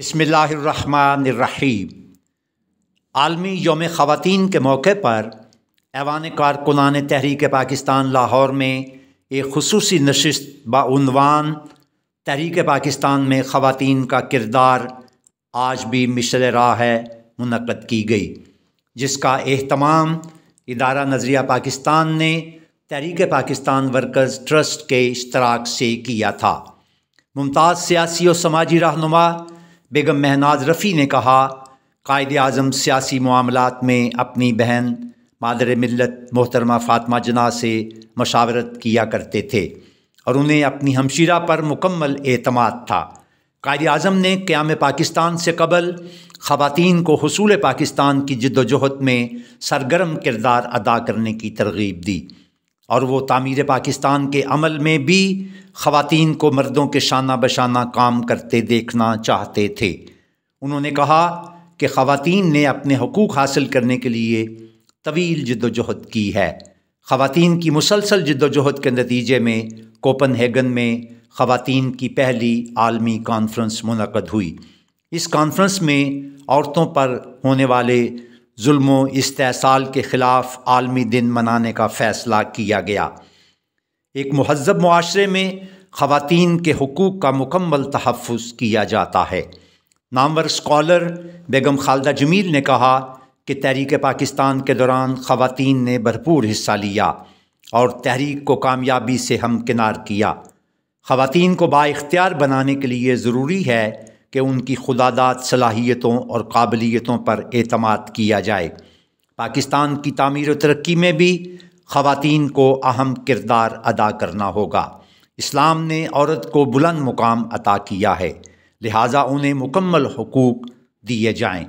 बसमीम आलमी योम ख़वान के मौके पर ऐवान कारकुनान तहरीक पाकिस्तान लाहौर में एक खसूस नशस्त बनवान तहरीक पाकिस्तान में ख़वान का किरदार आज भी मिशर राह है मनक़द की गई जिसका अहतमाम इदारा नजरिया पाकिस्तान ने तहरीक पाकिस्तान वर्कर्स ट्रस्ट के इश्तराक से किया था मुमताज़ सियासी और समाजी रहनुमा बेगम महनाज रफ़ी ने कहा कायद अज़म सियासी मामलों में अपनी बहन मादर मिलत मोहतरमा फातमा जना से मशावरत किया करते थे और उन्हें अपनी हमशीरा पर मुकम्मल अतमाद था कायद अज़म ने क़्याम पाकिस्तान से कबल ख़वातीन को हसूल पाकिस्तान की जद्दोजहद में सरगर्म किरदार अदा करने की तरगीब दी और वो तामीर पाकिस्तान के अमल में भी ख़वातीन को मर्दों के शाना बशाना काम करते देखना चाहते थे उन्होंने कहा कि ख़वातीन ने अपने हकूक़ हासिल करने के लिए तवील जद्दोजहद की है ख़वातीन की मुसलसल जद्दोजहद के नतीजे में कोपन हैगन में ख़वातीन की पहली आलमी कॉन्फ्रेंस मुनद हुई इस कॉन्फ्रेंस में औरतों पर होने वाले जुल्म इस्तेसाल के ख़िलाफ़ आलमी दिन मनाने का फ़ैसला किया गया एक महजब माशरे में ख़वातीन के हकूक़ का मुकम्मल तहफ़ किया जाता है नामवर स्कॉलर बेगम खालदा जमील ने कहा कि तहरीक पाकिस्तान के दौरान ख़वातीन ने भरपूर हिस्सा लिया और तहरीक को कामयाबी से हमकिनार किया ख़वातीन को बाख्तियार बनाने के लिए ज़रूरी है कि उनकी खुदादात सलाहियतों और काबिलियतों पर अतमाद किया जाए पाकिस्तान की तमीर व तरक्की में भी ख़वान को अहम किरदार अदा करना होगा इस्लाम ने औरत को बुलंद मुकाम अता किया है लिहाजा उन्हें मुकम्मल हकूक़ दिए जाएँ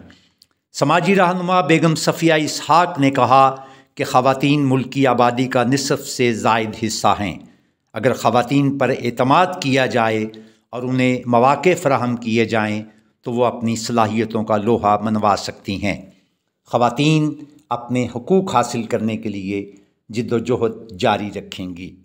समाजी रहनुमा बेगम सफ़िया इसहाक ने कहा कि ख़वान मुल्क की आबादी का नसफ़ से जायद हिस्सा हैं अगर ख़वान पर अतमाद किया जाए और उन्हें मौाक़े फ़राहम किए जाएँ तो वह अपनी सलाहियतों का लोहा मनवा सकती हैं ख़वान अपने हकूक़ हासिल करने के लिए जद्दोजहद जारी रखेंगी